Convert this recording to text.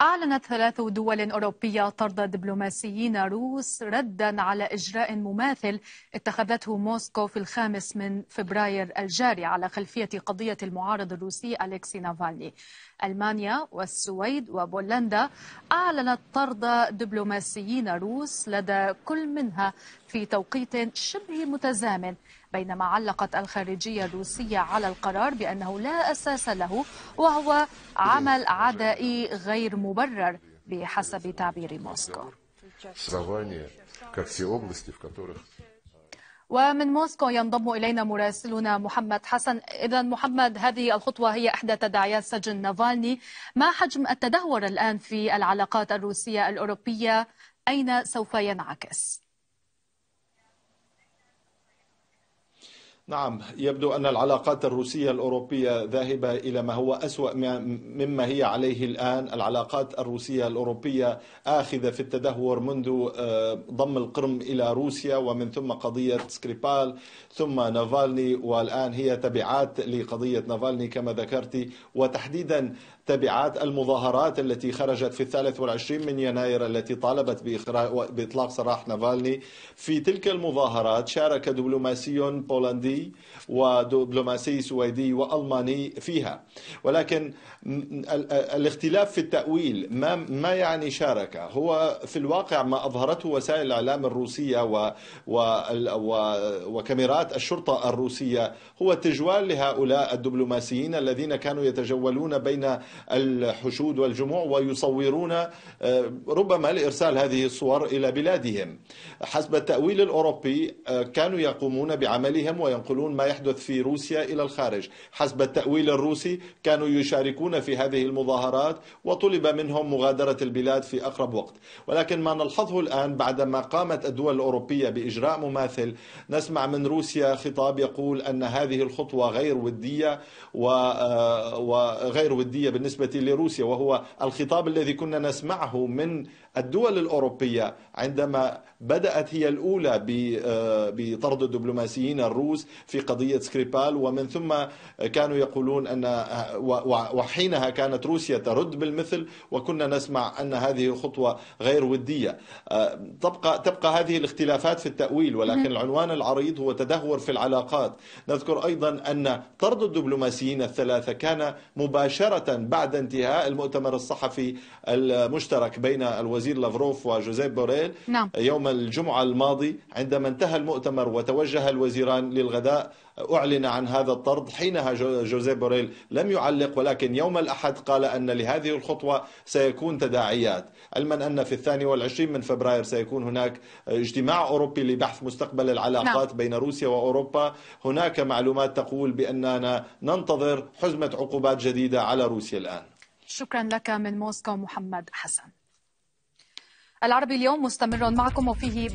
أعلنت ثلاث دول أوروبية طرد دبلوماسيين روس ردا على إجراء مماثل اتخذته موسكو في الخامس من فبراير الجاري على خلفية قضية المعارض الروسي أليكسي نافالني ألمانيا والسويد وبولندا أعلنت طرد دبلوماسيين روس لدى كل منها في توقيت شبه متزامن بينما علقت الخارجية الروسية على القرار بأنه لا أساس له وهو عمل عدائي غير مبرر بحسب تعبير موسكو ومن موسكو ينضم إلينا مراسلنا محمد حسن إذا محمد هذه الخطوة هي إحدى تداعيات سجن نافالني ما حجم التدهور الآن في العلاقات الروسية الأوروبية أين سوف ينعكس؟ نعم يبدو أن العلاقات الروسية الأوروبية ذاهبة إلى ما هو أسوأ مما هي عليه الآن العلاقات الروسية الأوروبية آخذة في التدهور منذ آه، ضم القرم إلى روسيا ومن ثم قضية سكريبال ثم نافالني والآن هي تبعات لقضية نافالني كما ذكرت وتحديدا تبعات المظاهرات التي خرجت في الثالث والعشرين من يناير التي طالبت بإطلاق سراح نافالني في تلك المظاهرات شارك دبلوماسي بولندي ودبلوماسي سويدي وألماني فيها ولكن الاختلاف في التأويل ما, ما يعني شاركة هو في الواقع ما أظهرته وسائل الإعلام الروسية و و و وكاميرات الشرطة الروسية هو تجوال لهؤلاء الدبلوماسيين الذين كانوا يتجولون بين الحشود والجموع ويصورون ربما لإرسال هذه الصور إلى بلادهم حسب التأويل الأوروبي كانوا يقومون بعملهم وينقلون ينقلون ما يحدث في روسيا إلى الخارج حسب التأويل الروسي كانوا يشاركون في هذه المظاهرات وطلب منهم مغادرة البلاد في أقرب وقت ولكن ما نلحظه الآن بعدما قامت الدول الأوروبية بإجراء مماثل نسمع من روسيا خطاب يقول أن هذه الخطوة غير ودية وغير آه، ودية بالنسبة لروسيا وهو الخطاب الذي كنا نسمعه من الدول الأوروبية عندما بدأت هي الأولى آه، بطرد الدبلوماسيين الروس في قضية سكريبال ومن ثم كانوا يقولون أن وحينها كانت روسيا ترد بالمثل وكنا نسمع أن هذه خطوة غير ودية آه، تبقى, تبقى هذه الاختلافات في التأويل ولكن العنوان العريض هو تدهور في العلاقات نذكر أيضا أن طرد الدبلوماسيين الثلاثة كان مباشرة بعد انتهاء المؤتمر الصحفي المشترك بين الوزارات الوزير لافروف وجوزيف بوريل نعم. يوم الجمعة الماضي عندما انتهى المؤتمر وتوجه الوزيران للغداء أعلن عن هذا الطرد حينها جوزيف بوريل لم يعلق ولكن يوم الأحد قال أن لهذه الخطوة سيكون تداعيات علما أن في الثاني والعشرين من فبراير سيكون هناك اجتماع أوروبي لبحث مستقبل العلاقات نعم. بين روسيا وأوروبا هناك معلومات تقول بأننا ننتظر حزمة عقوبات جديدة على روسيا الآن شكرا لك من موسكو محمد حسن العربي اليوم مستمر معكم وفيه